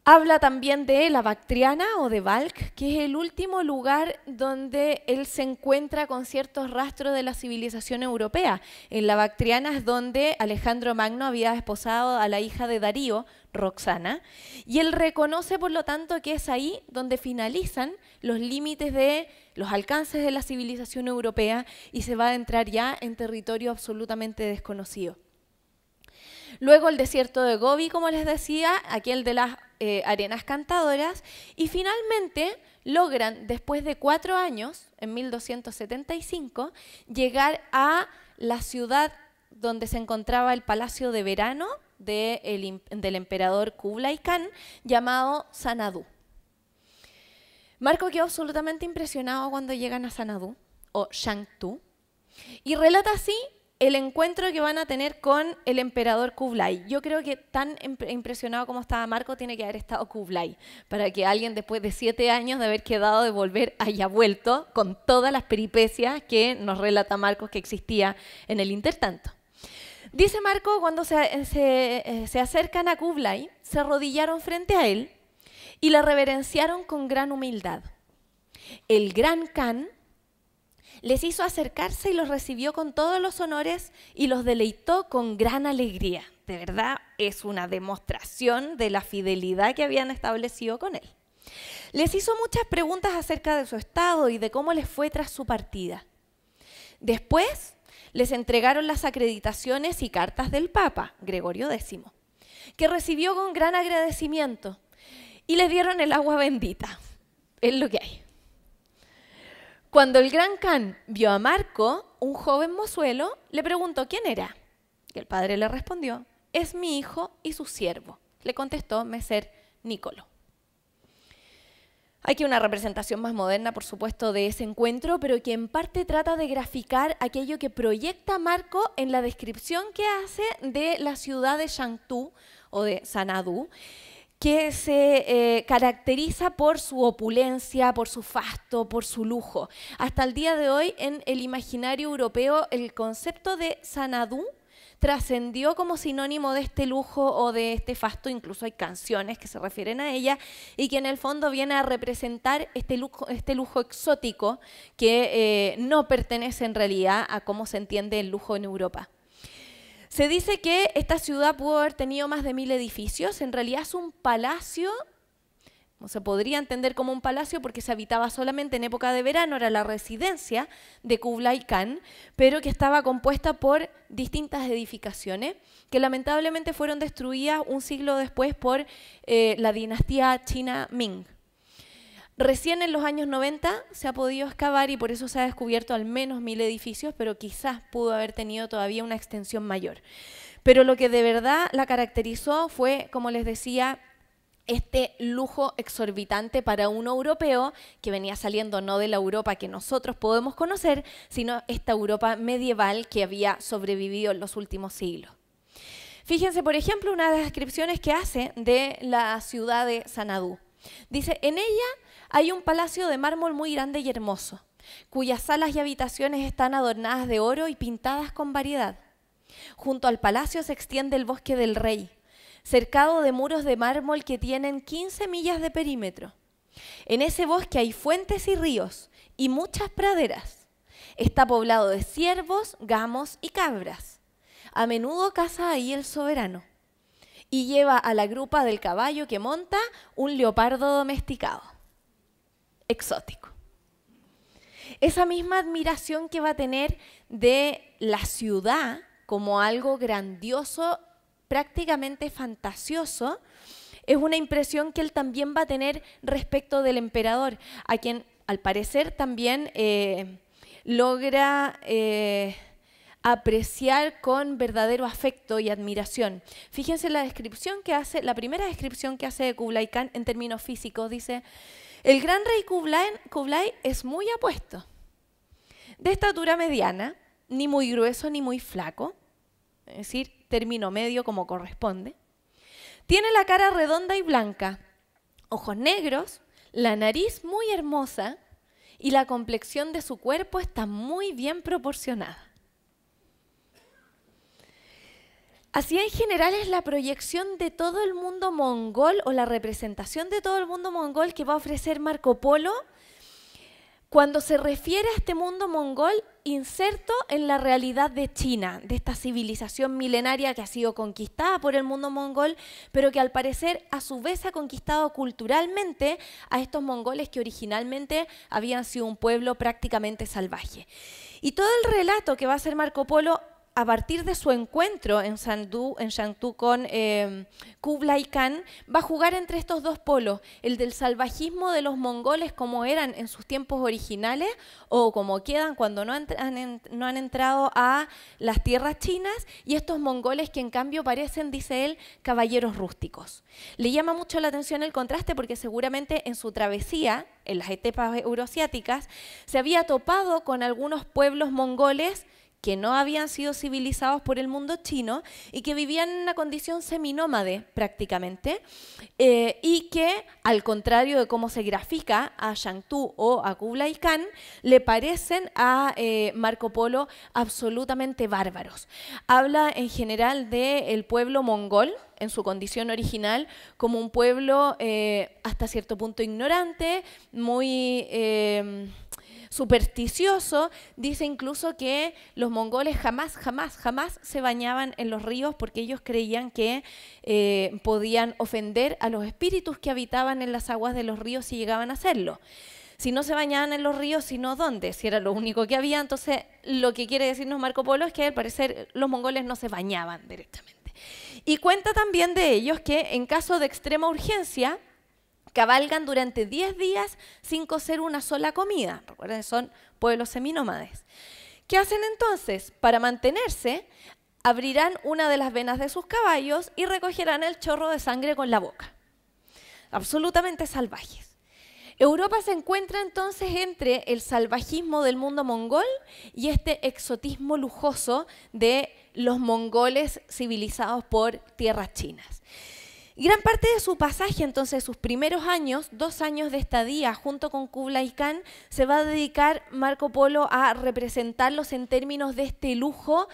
Habla también de la Bactriana o de Balk, que es el último lugar donde él se encuentra con ciertos rastros de la civilización europea. En la Bactriana es donde Alejandro Magno había esposado a la hija de Darío, Roxana, y él reconoce por lo tanto que es ahí donde finalizan los límites de los alcances de la civilización europea y se va a entrar ya en territorio absolutamente desconocido. Luego el desierto de Gobi, como les decía, aquel de las eh, arenas cantadoras. Y finalmente logran, después de cuatro años, en 1275, llegar a la ciudad donde se encontraba el Palacio de Verano del emperador Kublai Khan, llamado Sanadú. Marco quedó absolutamente impresionado cuando llegan a Sanadú, o Shangtu, y relata así el encuentro que van a tener con el emperador Kublai. Yo creo que tan impresionado como estaba Marco tiene que haber estado Kublai, para que alguien después de siete años de haber quedado de volver haya vuelto con todas las peripecias que nos relata Marco que existía en el intertanto. Dice Marco, cuando se, eh, eh, se acercan a Kublai, se arrodillaron frente a él y la reverenciaron con gran humildad. El gran Khan les hizo acercarse y los recibió con todos los honores y los deleitó con gran alegría. De verdad, es una demostración de la fidelidad que habían establecido con él. Les hizo muchas preguntas acerca de su estado y de cómo les fue tras su partida. Después, les entregaron las acreditaciones y cartas del Papa, Gregorio X, que recibió con gran agradecimiento y les dieron el agua bendita. Es lo que hay. Cuando el gran Khan vio a Marco, un joven mozuelo, le preguntó quién era. Y el padre le respondió, es mi hijo y su siervo. Le contestó me ser Nicolo. Hay que una representación más moderna, por supuesto, de ese encuentro, pero que en parte trata de graficar aquello que proyecta Marco en la descripción que hace de la ciudad de Shangtú o de Sanadú que se eh, caracteriza por su opulencia, por su fasto, por su lujo. Hasta el día de hoy, en el imaginario europeo, el concepto de Sanadú trascendió como sinónimo de este lujo o de este fasto, incluso hay canciones que se refieren a ella y que en el fondo viene a representar este lujo, este lujo exótico que eh, no pertenece en realidad a cómo se entiende el lujo en Europa. Se dice que esta ciudad pudo haber tenido más de mil edificios, en realidad es un palacio, no se podría entender como un palacio porque se habitaba solamente en época de verano, era la residencia de Kublai Khan, pero que estaba compuesta por distintas edificaciones que lamentablemente fueron destruidas un siglo después por eh, la dinastía china Ming. Recién en los años 90 se ha podido excavar y por eso se ha descubierto al menos mil edificios, pero quizás pudo haber tenido todavía una extensión mayor. Pero lo que de verdad la caracterizó fue, como les decía, este lujo exorbitante para un europeo que venía saliendo no de la Europa que nosotros podemos conocer, sino esta Europa medieval que había sobrevivido en los últimos siglos. Fíjense, por ejemplo, una de las descripciones que hace de la ciudad de Sanadú. Dice, en ella hay un palacio de mármol muy grande y hermoso, cuyas salas y habitaciones están adornadas de oro y pintadas con variedad. Junto al palacio se extiende el bosque del rey, cercado de muros de mármol que tienen 15 millas de perímetro. En ese bosque hay fuentes y ríos y muchas praderas. Está poblado de ciervos, gamos y cabras. A menudo caza ahí el soberano y lleva a la grupa del caballo que monta un leopardo domesticado exótico. Esa misma admiración que va a tener de la ciudad como algo grandioso, prácticamente fantasioso, es una impresión que él también va a tener respecto del emperador, a quien al parecer también eh, logra eh, apreciar con verdadero afecto y admiración. Fíjense la descripción que hace, la primera descripción que hace de Kublai Khan en términos físicos, dice, el gran rey Kublai, es muy apuesto, de estatura mediana, ni muy grueso ni muy flaco, es decir, término medio como corresponde. Tiene la cara redonda y blanca, ojos negros, la nariz muy hermosa y la complexión de su cuerpo está muy bien proporcionada. Así en general es la proyección de todo el mundo mongol o la representación de todo el mundo mongol que va a ofrecer Marco Polo cuando se refiere a este mundo mongol inserto en la realidad de China, de esta civilización milenaria que ha sido conquistada por el mundo mongol, pero que al parecer a su vez ha conquistado culturalmente a estos mongoles que originalmente habían sido un pueblo prácticamente salvaje. Y todo el relato que va a hacer Marco Polo a partir de su encuentro en Sandú, con Kublai em, Khan, va a jugar entre estos dos polos, el del salvajismo de los mongoles como eran en sus tiempos originales o como quedan cuando no han, no han entrado a las tierras chinas y estos mongoles que en cambio parecen, dice él, caballeros rústicos. Le llama mucho la atención el contraste porque seguramente en su travesía, en las etapas euroasiáticas, se había topado con algunos pueblos mongoles que no habían sido civilizados por el mundo chino y que vivían en una condición seminómade prácticamente, eh, y que, al contrario de cómo se grafica a Shangtu o a Kublai Khan, le parecen a eh, Marco Polo absolutamente bárbaros. Habla en general del pueblo mongol, en su condición original como un pueblo eh, hasta cierto punto ignorante, muy supersticioso, dice incluso que los mongoles jamás, jamás, jamás se bañaban en los ríos porque ellos creían que eh, podían ofender a los espíritus que habitaban en las aguas de los ríos si llegaban a hacerlo. Si no se bañaban en los ríos, sino dónde, si era lo único que había. Entonces, lo que quiere decirnos Marco Polo es que al parecer los mongoles no se bañaban directamente. Y cuenta también de ellos que en caso de extrema urgencia, cabalgan durante 10 días sin cocer una sola comida. Recuerden, son pueblos seminómades. ¿Qué hacen entonces? Para mantenerse, abrirán una de las venas de sus caballos y recogerán el chorro de sangre con la boca. Absolutamente salvajes. Europa se encuentra entonces entre el salvajismo del mundo mongol y este exotismo lujoso de los mongoles civilizados por tierras chinas gran parte de su pasaje, entonces, sus primeros años, dos años de estadía junto con Kublai Khan, se va a dedicar Marco Polo a representarlos en términos de este lujo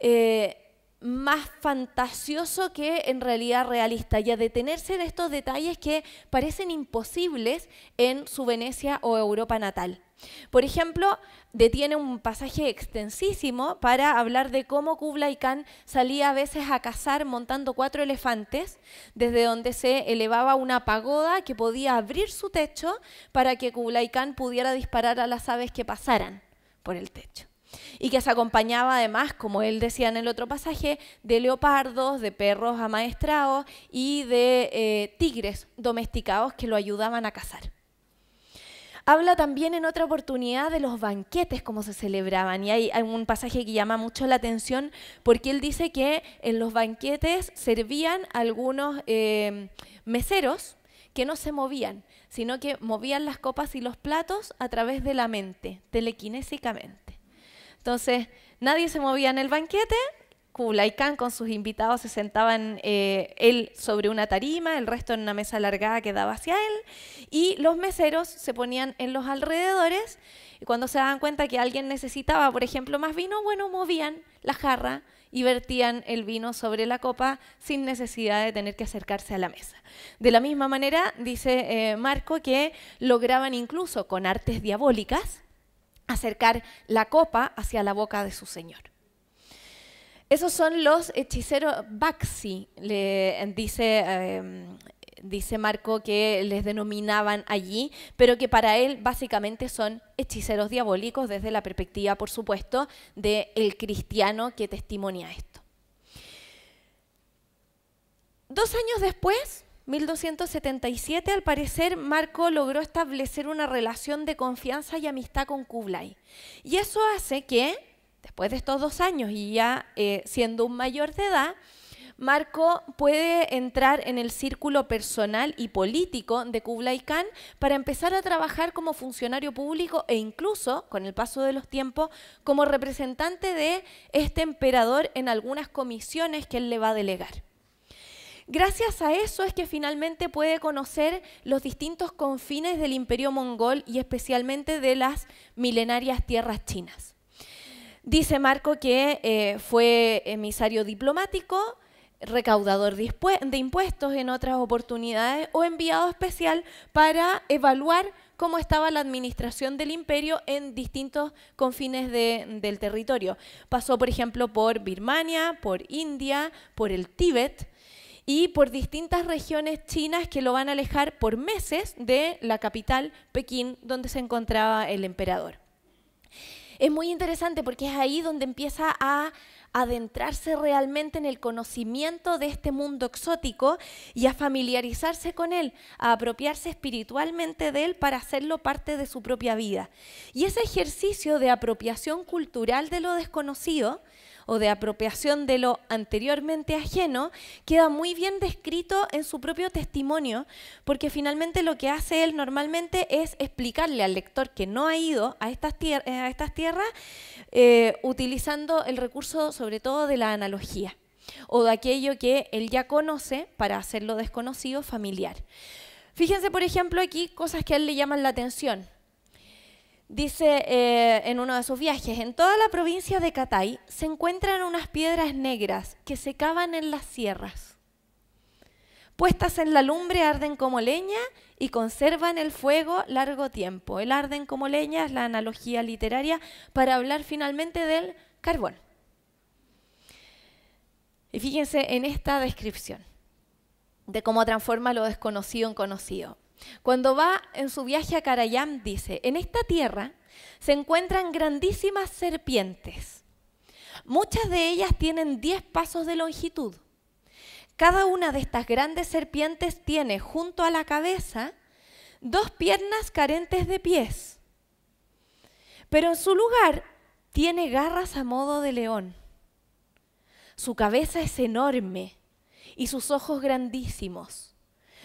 eh, más fantasioso que en realidad realista y a detenerse en estos detalles que parecen imposibles en su Venecia o Europa natal. Por ejemplo, detiene un pasaje extensísimo para hablar de cómo Kublai Khan salía a veces a cazar montando cuatro elefantes, desde donde se elevaba una pagoda que podía abrir su techo para que Kublai Khan pudiera disparar a las aves que pasaran por el techo y que se acompañaba además, como él decía en el otro pasaje, de leopardos, de perros amaestrados y de eh, tigres domesticados que lo ayudaban a cazar. Habla también en otra oportunidad de los banquetes, como se celebraban. Y hay, un pasaje que llama mucho la atención porque él dice que en los banquetes servían algunos em, meseros que no se movían, sino que movían las copas y los platos a través de la mente, telequinésicamente. Entonces, nadie se movía en el banquete, Kublai Khan con sus invitados se sentaban eh, él sobre una tarima, el resto en una mesa alargada que daba hacia él, y los meseros se ponían en los alrededores, y cuando se daban cuenta que alguien necesitaba, por ejemplo, más vino, bueno, movían la jarra y vertían el vino sobre la copa sin necesidad de tener que acercarse a la mesa. De la misma manera, dice eh, Marco, que lograban incluso con artes diabólicas acercar la copa hacia la boca de su señor. Esos son los hechiceros Baxi, dice, em, dice Marco que les denominaban allí, pero que para él básicamente son hechiceros diabólicos desde la perspectiva, por supuesto, del cristiano que testimonia esto. Dos años después, 1277, al parecer, Marco logró establecer una relación de confianza y amistad con Kublai. Y eso hace que después de estos dos años y ya eh, siendo un mayor de edad, Marco puede entrar en el círculo personal y político de Kublai Khan para empezar a trabajar como funcionario público e incluso, con el paso de los tiempos, como representante de este emperador en algunas comisiones que él le va a delegar. Gracias a eso es que finalmente puede conocer los distintos confines del imperio mongol y especialmente de las milenarias tierras chinas. Dice Marco que eh, fue emisario diplomático, recaudador de impuestos en otras oportunidades o enviado especial para evaluar cómo estaba la administración del imperio en distintos confines del territorio. Pasó, por ejemplo, por Birmania, por India, por el Tíbet y por distintas regiones chinas que lo van a alejar por meses de la capital, Pekín, donde se encontraba el emperador es muy interesante porque es ahí donde empieza a adentrarse realmente en el conocimiento de este mundo exótico y a familiarizarse con él, a apropiarse espiritualmente de él para hacerlo parte de su propia vida. Y ese ejercicio de apropiación cultural de lo desconocido o de apropiación de lo anteriormente ajeno, queda muy bien descrito en su propio testimonio, porque finalmente lo que hace él normalmente es explicarle al lector que no ha ido a estas, tierras eh, utilizando el recurso sobre todo de la analogía o de aquello que él ya conoce para hacerlo desconocido familiar. Fíjense, por ejemplo, aquí cosas que a él le llaman la atención. Dice eh, en uno de sus viajes, en toda la provincia de Catay se encuentran unas piedras negras que se cavan en las sierras. Puestas en la lumbre arden como leña y conservan el fuego largo tiempo. El arden como leña es la analogía literaria para hablar finalmente del carbón. Y fíjense en esta descripción de cómo transforma lo desconocido en conocido. Cuando va en su viaje a Karayam, dice, en esta tierra se encuentran grandísimas serpientes. Muchas de ellas tienen diez pasos de longitud. Cada una de estas grandes serpientes tiene junto a la cabeza dos piernas carentes de pies, pero en su lugar tiene garras a modo de león. Su cabeza es enorme y sus ojos grandísimos.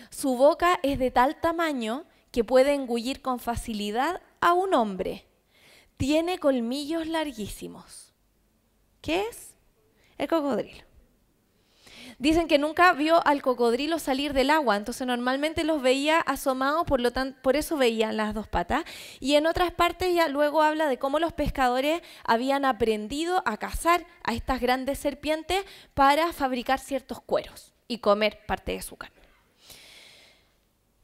Su boca es de tal tamaño que puede engullir con facilidad a un hombre. Tiene colmillos larguísimos. ¿Qué es? El cocodrilo. Dicen que nunca vio al cocodrilo salir del agua, entonces normalmente los veía asomados, por, lo por eso veían las dos patas. Y en otras partes ya luego habla de cómo los pescadores habían aprendido a cazar a estas grandes serpientes para fabricar ciertos cueros y comer parte de su carne.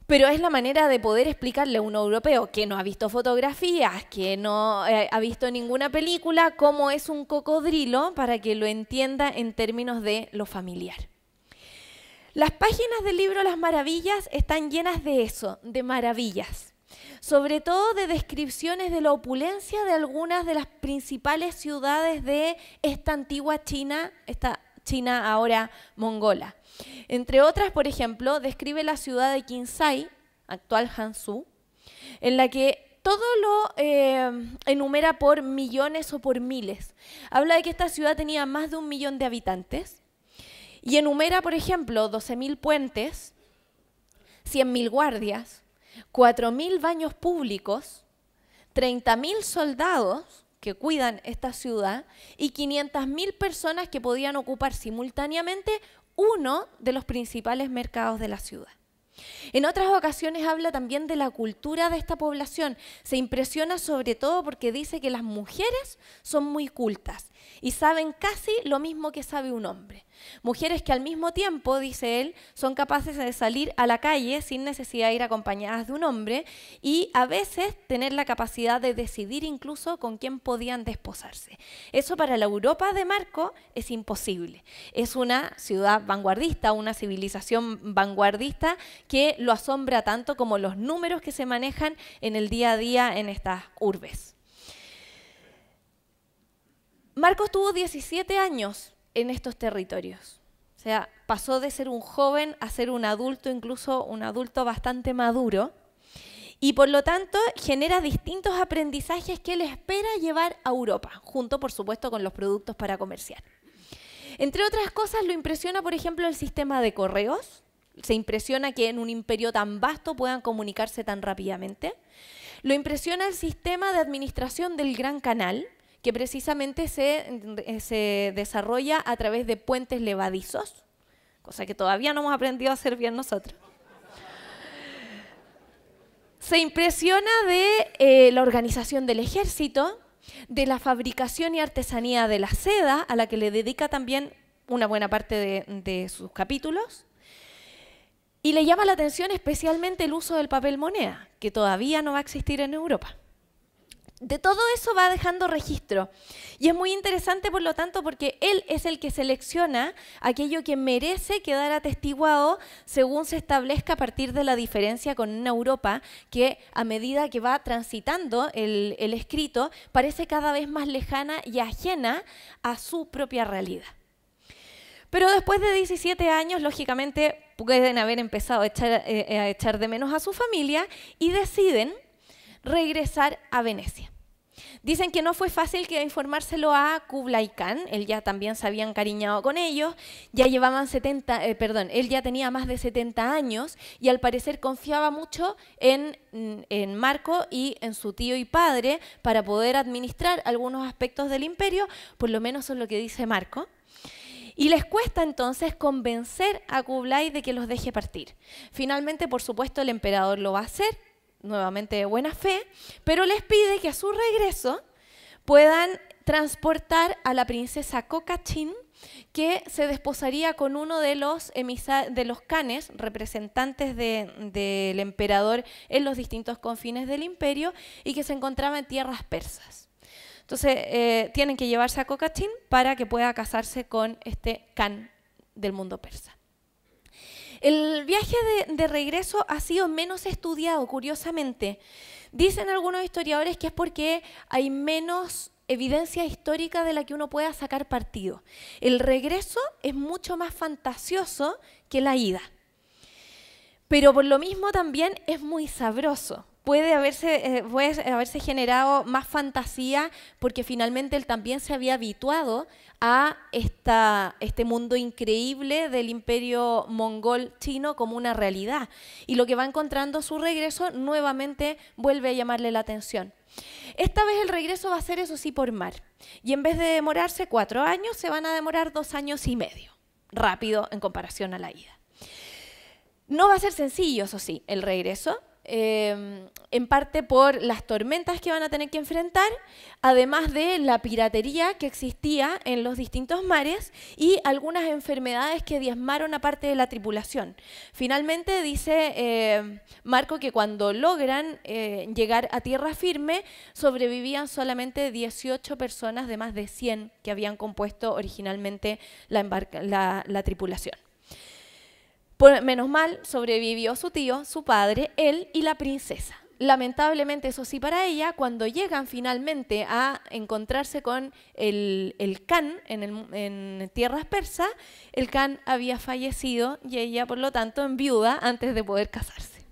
Pero es la manera de poder explicarle a un europeo que no ha visto fotografías, que no eh, ha visto ninguna película, cómo es un cocodrilo para que lo entienda en términos de lo familiar. Las páginas del libro Las Maravillas están llenas de eso, de maravillas, sobre todo de descripciones de la opulencia de algunas de las principales ciudades de esta antigua China, esta China ahora mongola. Entre otras, por ejemplo, describe la ciudad de Kinsai, actual Hansu, en la que todo lo eh, enumera por millones o por miles. Habla de que esta ciudad tenía más de un millón de habitantes y enumera, por ejemplo, 12.000 puentes, 100.000 guardias, 4.000 baños públicos, 30.000 soldados que cuidan esta ciudad y 500.000 personas que podían ocupar simultáneamente uno de los principales mercados de la ciudad. En otras ocasiones habla también de la cultura de esta población. Se impresiona sobre todo porque dice que las mujeres son muy cultas y saben casi lo mismo que sabe un hombre. Mujeres que al mismo tiempo, dice él, son capaces de salir a la calle sin necesidad de ir acompañadas de un hombre y a veces tener la capacidad de decidir incluso con quién podían desposarse. Eso para la Europa de Marco es imposible. Es una ciudad vanguardista, una civilización vanguardista que lo asombra tanto como los números que se manejan en el día a día en estas urbes. Marcos tuvo 17 años en estos territorios. O sea, pasó de ser un joven a ser un adulto, incluso un adulto bastante maduro. Y por lo tanto genera distintos aprendizajes que él espera llevar a Europa, junto por supuesto con los productos para comerciar. Entre otras cosas, lo impresiona, por ejemplo, el sistema de correos. Se impresiona que en un imperio tan vasto puedan comunicarse tan rápidamente. Lo impresiona el sistema de administración del Gran Canal, que precisamente se, eh, se desarrolla a través de puentes levadizos, cosa que todavía no hemos aprendido a hacer bien nosotros se impresiona de eh, la organización del ejército, de la fabricación y artesanía de la seda, a la que le dedica también una buena parte de, sus capítulos. Y le llama la atención especialmente el uso del papel moneda, que todavía no va a existir en Europa de todo eso va dejando registro. Y es muy interesante, por lo tanto, porque Él es el que selecciona aquello que merece quedar atestiguado según se establezca a partir de la diferencia con una Europa que a medida que va transitando el, escrito parece cada vez más lejana y ajena a su propia realidad. Pero después de 17 años, lógicamente, pueden haber empezado eh, a echar de menos a su familia y deciden regresar a Venecia. Dicen que no fue fácil que informárselo a Kublai Khan, él ya también se había encariñado con ellos, ya llevaban 70, eh, perdón, él ya tenía más de 70 años y al parecer confiaba mucho mm, en, Marco y en su tío y padre para poder administrar algunos aspectos del imperio, por lo menos es lo que dice Marco. Y les cuesta entonces convencer a Kublai de que los deje partir. Finalmente, por supuesto, el emperador lo va a hacer nuevamente de buena fe, pero les pide que a su regreso puedan transportar a la princesa Cocachín, que se desposaría con uno de los, de los canes, representantes del emperador en los distintos confines del imperio, y que se encontraba en tierras persas. Entonces, eh, tienen que llevarse a Cocachín para que pueda casarse con este can del mundo persa. El viaje de, regreso ha sido menos estudiado, curiosamente. Dicen algunos historiadores que es porque hay menos evidencia histórica de la que uno pueda sacar partido. El regreso es mucho más fantasioso que la ida. Pero por lo mismo también es muy sabroso. Puede haberse, eh, puede haberse generado más fantasía porque finalmente él también se había habituado a este mundo increíble del imperio mongol chino como una realidad. Y lo que va encontrando su regreso nuevamente vuelve a llamarle la atención. Esta vez el regreso va a ser, eso sí, por mar. Y en vez de demorarse cuatro años, se van a demorar dos años y medio. Rápido en comparación a la ida. No va a ser sencillo, eso sí, el regreso, Em, en parte por las tormentas que van a tener que enfrentar, además de la piratería que existía en los distintos mares y algunas enfermedades que diezmaron a parte de la tripulación. Finalmente dice em, Marco que cuando logran eh, llegar a tierra firme sobrevivían solamente 18 personas de más de 100 que habían compuesto originalmente la tripulación menos mal, sobrevivió su tío, su padre, él y la princesa. Lamentablemente, eso sí, para ella, cuando llegan finalmente a encontrarse con el, el Khan en, tierras persas, el Khan había fallecido y ella, por lo tanto, en viuda antes de poder casarse.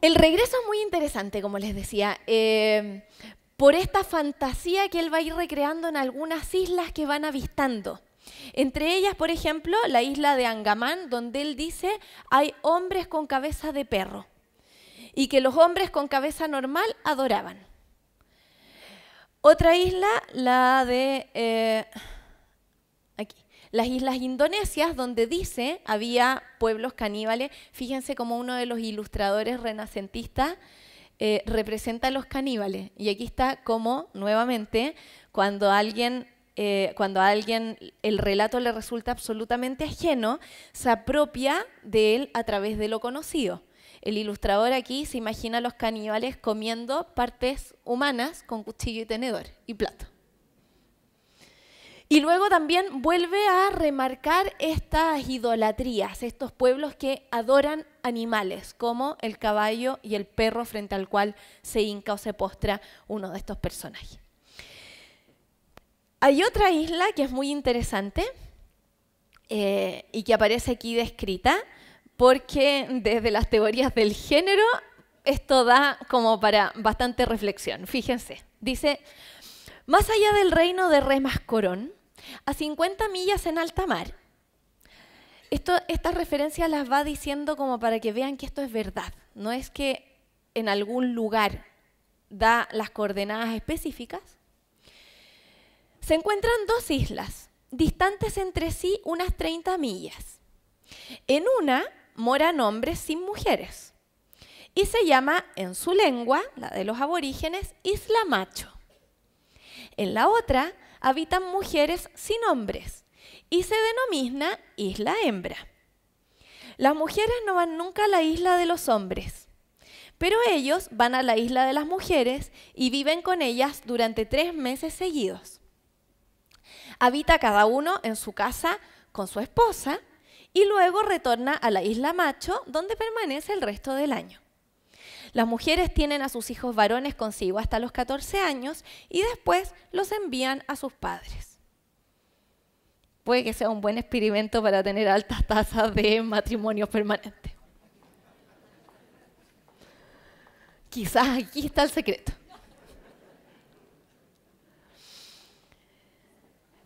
El regreso es muy interesante, como les decía, eh, por esta fantasía que él va a ir recreando en algunas islas que van avistando. Entre ellas, por ejemplo, la isla de Angamán, donde él dice hay hombres con cabeza de perro y que los hombres con cabeza normal adoraban. Otra isla, la de eh, aquí, las islas indonesias, donde dice había pueblos caníbales. Fíjense cómo uno de los ilustradores renacentistas eh, representa a los caníbales. Y aquí está como, nuevamente, cuando alguien eh, cuando a alguien el relato le resulta absolutamente ajeno, se apropia de él a través de lo conocido. El ilustrador aquí se imagina a los caníbales comiendo partes humanas con cuchillo y tenedor y plato. Y luego también vuelve a remarcar estas idolatrías, estos pueblos que adoran animales, como el caballo y el perro frente al cual se hinca o se postra uno de estos personajes. Hay otra isla que es muy interesante eh, y que aparece aquí descrita porque desde las teorías del género esto da como para bastante reflexión. Fíjense, dice, más allá del reino de Remascorón, a 50 millas en alta mar, esto, estas referencias las va diciendo como para que vean que esto es verdad, no es que en algún lugar da las coordenadas específicas, se encuentran dos islas, distantes entre sí unas 30 millas. En una moran hombres sin mujeres y se llama en su lengua, la de los aborígenes, Isla Macho. En la otra habitan mujeres sin hombres y se denomina Isla Hembra. Las mujeres no van nunca a la isla de los hombres, pero ellos van a la isla de las mujeres y viven con ellas durante tres meses seguidos. Habita cada uno en su casa con su esposa y luego retorna a la isla Macho, donde permanece el resto del año. Las mujeres tienen a sus hijos varones consigo hasta los 14 años y después los envían a sus padres. Puede que sea un buen experimento para tener altas tasas de matrimonio permanente. Quizás aquí está el secreto.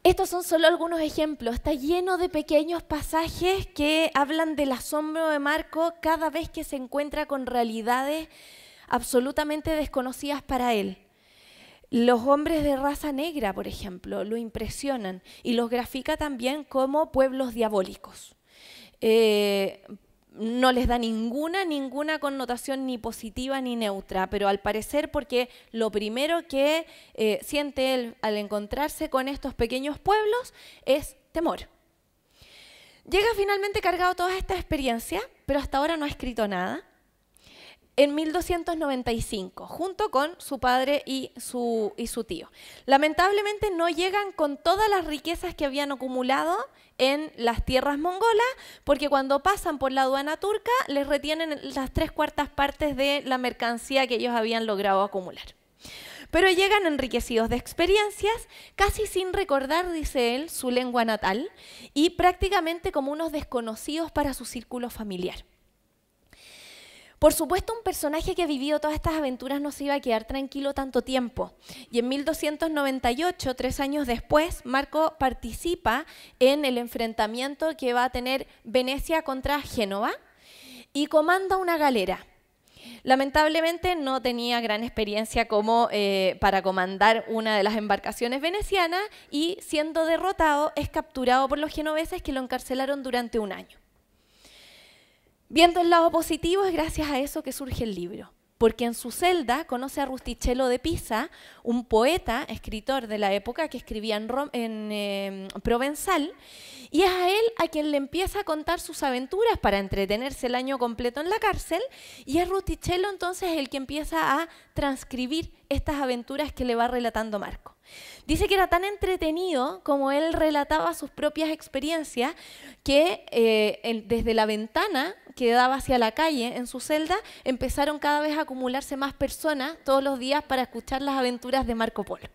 Estos son solo algunos ejemplos. Está lleno de pequeños pasajes que hablan del asombro de Marco cada vez que se encuentra con realidades absolutamente desconocidas para él. Los hombres de raza negra, por ejemplo, lo impresionan y los grafica también como pueblos diabólicos. Eh, no les da ninguna, ninguna connotación ni positiva ni neutra, pero al parecer porque lo primero que eh, siente él al encontrarse con estos pequeños pueblos es temor. Llega finalmente cargado toda esta experiencia, pero hasta ahora no ha escrito nada en 1295, junto con su padre y su, y su tío. Lamentablemente no llegan con todas las riquezas que habían acumulado en las tierras mongolas, porque cuando pasan por la aduana turca les retienen las tres cuartas partes de la mercancía que ellos habían logrado acumular. Pero llegan enriquecidos de experiencias, casi sin recordar, dice él, su lengua natal y prácticamente como unos desconocidos para su círculo familiar. Por supuesto, un personaje que ha vivido todas estas aventuras no se iba a quedar tranquilo tanto tiempo. Y en 1298, tres años después, Marco participa en el enfrentamiento que va a tener Venecia contra Génova y comanda una galera. Lamentablemente no tenía gran experiencia como eh, para comandar una de las embarcaciones venecianas y siendo derrotado es capturado por los genoveses que lo encarcelaron durante un año. Viendo el lado positivo, es gracias a eso que surge el libro, porque en su celda conoce a Rustichello de Pisa, un poeta, escritor de la época que escribía en, em, Provenzal, y es a él a quien le empieza a contar sus aventuras para entretenerse el año completo en la cárcel, y es Rusticello entonces el que empieza a transcribir estas aventuras que le va relatando Marco. Dice que era tan entretenido como él relataba sus propias experiencias que eh, desde la ventana que daba hacia la calle en su celda empezaron cada vez a acumularse más personas todos los días para escuchar las aventuras de Marco Polo.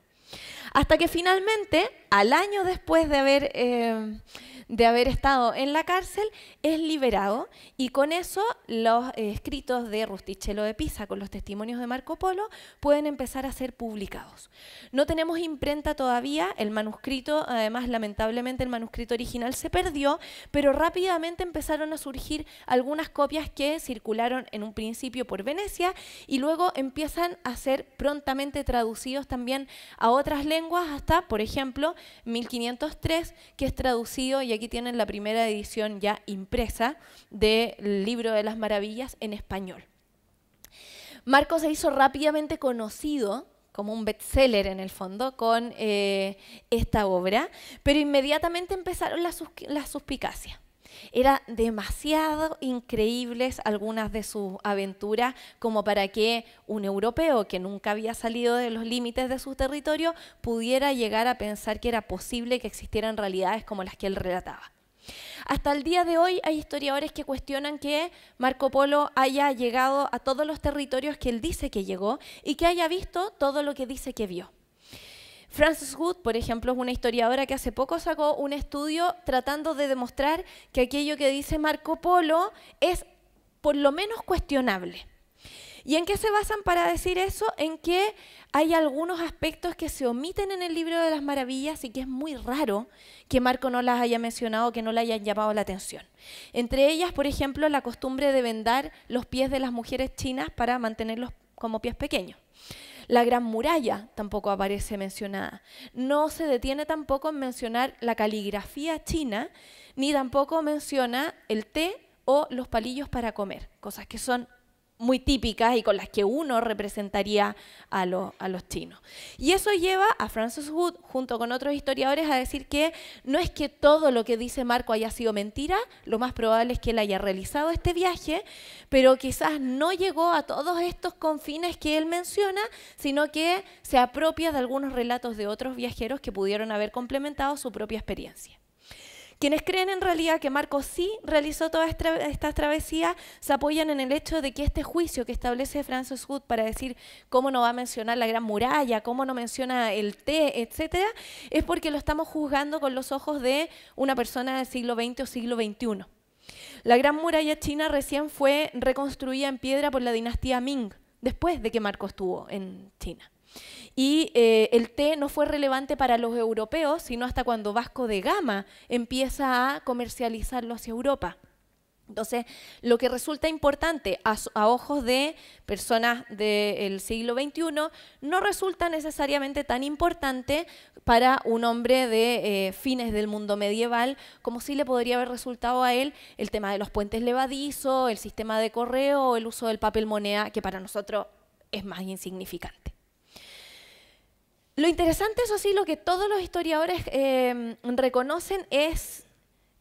Hasta que finalmente, al año después de haber... Eh, de haber estado en la cárcel, es liberado y con eso los eh, escritos de Rustichelo de Pisa con los testimonios de Marco Polo pueden empezar a ser publicados. No tenemos imprenta todavía, el manuscrito, además lamentablemente el manuscrito original se perdió, pero rápidamente empezaron a surgir algunas copias que circularon en un principio por Venecia y luego empiezan a ser prontamente traducidos también a otras lenguas hasta, por ejemplo, 1503, que es traducido y aquí tienen la primera edición ya impresa del Libro de las Maravillas en español. Marco se hizo rápidamente conocido como un bestseller en el fondo con eh, esta obra, pero inmediatamente empezaron las, las suspicacias. Era demasiado increíbles algunas de sus aventuras como para que un europeo que nunca había salido de los límites de su territorio pudiera llegar a pensar que era posible que existieran realidades como las que él relataba. Hasta el día de hoy hay historiadores que cuestionan que Marco Polo haya llegado a todos los territorios que él dice que llegó y que haya visto todo lo que dice que vio. Frances Wood, por ejemplo, es una historiadora que hace poco sacó un estudio tratando de demostrar que aquello que dice Marco Polo es por lo menos cuestionable. ¿Y en qué se basan para decir eso? En que hay algunos aspectos que se omiten en el libro de las maravillas y que es muy raro que Marco no las haya mencionado, que no le hayan llamado la atención. Entre ellas, por ejemplo, la costumbre de vendar los pies de las mujeres chinas para mantenerlos como pies pequeños. La Gran Muralla tampoco aparece mencionada. No se detiene tampoco en mencionar la caligrafía china, ni tampoco menciona el té o los palillos para comer, cosas que son muy típicas y con las que uno representaría a, los chinos. Y eso lleva a Francis Wood, junto con otros historiadores, a decir que no es que todo lo que dice Marco haya sido mentira, lo más probable es que él haya realizado este viaje, pero quizás no llegó a todos estos confines que él menciona, sino que se apropia de algunos relatos de otros viajeros que pudieron haber complementado su propia experiencia. Quienes creen en realidad que Marcos sí realizó todas estas travesías se apoyan en el hecho de que este juicio que establece Francis Wood para decir cómo no va a mencionar la Gran Muralla, cómo no menciona el té, etcétera, es porque lo estamos juzgando con los ojos de una persona del siglo XX o siglo XXI. La Gran Muralla China recién fue reconstruida en piedra por la dinastía Ming, después de que Marco estuvo en China. Y eh, el té no fue relevante para los europeos, sino hasta cuando Vasco de Gama empieza a comercializarlo hacia Europa. Entonces, lo que resulta importante a, ojos de personas del siglo XXI no resulta necesariamente tan importante para un hombre de eh, fines del mundo medieval como si le podría haber resultado a él el tema de los puentes levadizos, el sistema de correo, el uso del papel moneda, que para nosotros es más insignificante. Lo interesante, eso sí, lo que todos los historiadores em, reconocen es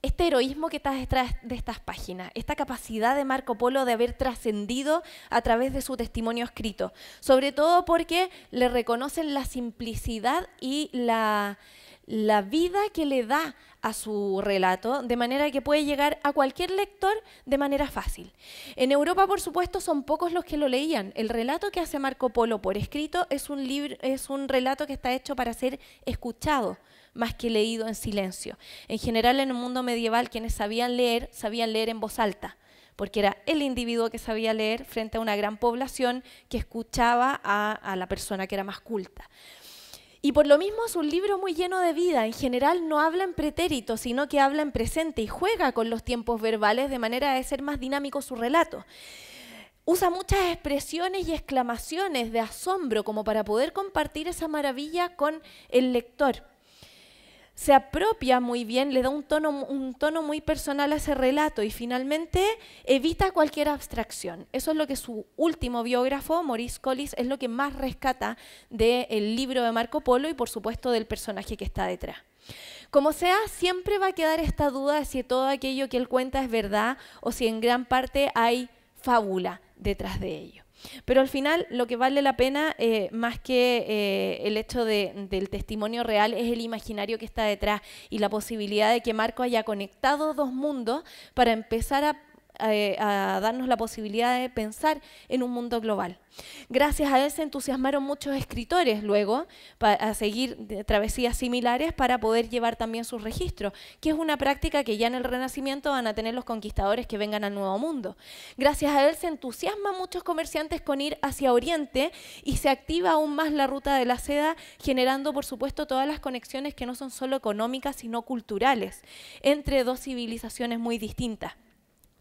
este heroísmo que está detrás de estas páginas, esta capacidad de Marco Polo de haber trascendido a través de su testimonio escrito, sobre todo porque le reconocen la simplicidad y la, la vida que le da a su relato, de manera que puede llegar a cualquier lector de manera fácil. En Europa, por supuesto, son pocos los que lo leían. El relato que hace Marco Polo por escrito es un, libro, es un relato que está hecho para ser escuchado más que leído en silencio. En general, en el mundo medieval, quienes sabían leer, sabían leer en voz alta porque era el individuo que sabía leer frente a una gran población que escuchaba a, a la persona que era más culta. Y por lo mismo es un libro muy lleno de vida. En general no habla en pretérito, sino que habla en presente y juega con los tiempos verbales de manera de ser más dinámico su relato. Usa muchas expresiones y exclamaciones de asombro como para poder compartir esa maravilla con el lector se apropia muy bien, le da un tono, un tono muy personal a ese relato y finalmente evita cualquier abstracción. Eso es lo que su último biógrafo, Maurice Collis, es lo que más rescata del libro de Marco Polo y por supuesto del personaje que está detrás. Como sea, siempre va a quedar esta duda de si todo aquello que él cuenta es verdad o si en gran parte hay fábula detrás de ello. Pero al final lo que vale la pena, eh, más que eh, el hecho del testimonio real, es el imaginario que está detrás y la posibilidad de que Marco haya conectado dos mundos para empezar a eh, a darnos la posibilidad de pensar en un mundo global. Gracias a él se entusiasmaron muchos escritores luego a seguir eh, travesías similares para poder llevar también sus registros, que es una práctica que ya en el Renacimiento van a tener los conquistadores que vengan al Nuevo Mundo. Gracias a él se entusiasman muchos comerciantes con ir hacia Oriente y se activa aún más la ruta de la seda, generando por supuesto todas las conexiones que no son solo económicas, sino culturales, entre dos civilizaciones muy distintas.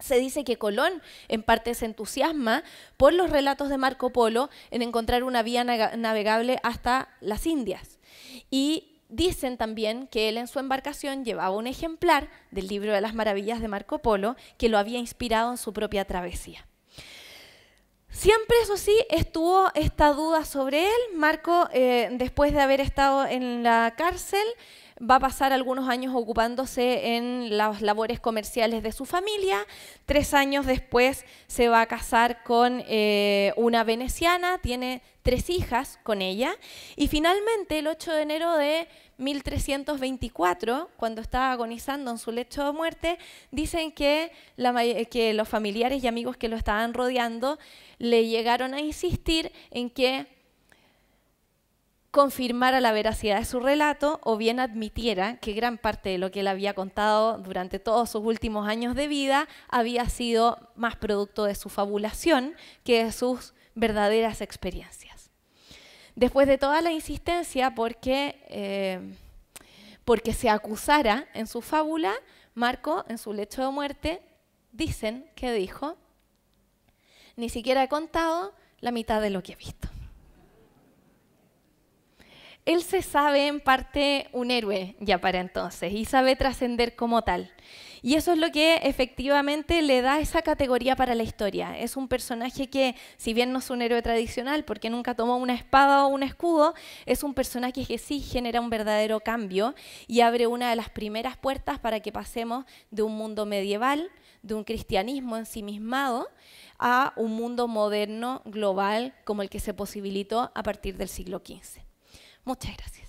Se dice que Colón en parte se entusiasma por los relatos de Marco Polo en encontrar una vía navegable hasta las Indias. Y dicen también que él en su embarcación llevaba un ejemplar del libro de las maravillas de Marco Polo que lo había inspirado en su propia travesía. Siempre, eso sí, estuvo esta duda sobre él. Marco, eh, después de haber estado en la cárcel, va a pasar algunos años ocupándose en las labores comerciales de su familia, tres años después se va a casar con eh, una veneciana, tiene tres hijas con ella, y finalmente el 8 de enero de 1324, cuando estaba agonizando en su lecho de muerte, dicen que, que los familiares y amigos que lo estaban rodeando le llegaron a insistir en que confirmara la veracidad de su relato o bien admitiera que gran parte de lo que él había contado durante todos sus últimos años de vida había sido más producto de su fabulación que de sus verdaderas experiencias. Después de toda la insistencia porque, eh, porque se acusara en su fábula, Marco, en su lecho de muerte, dicen que dijo, ni siquiera he contado la mitad de lo que he visto. Él se sabe en parte un héroe ya para entonces y sabe trascender como tal. Y eso es lo que efectivamente le da esa categoría para la historia. Es un personaje que, si bien no es un héroe tradicional, porque nunca tomó una espada o un escudo, es un personaje que sí genera un verdadero cambio y abre una de las primeras puertas para que pasemos de un mundo medieval, de un cristianismo ensimismado, a un mundo moderno, global, como el que se posibilitó a partir del siglo XV. Muchas gracias.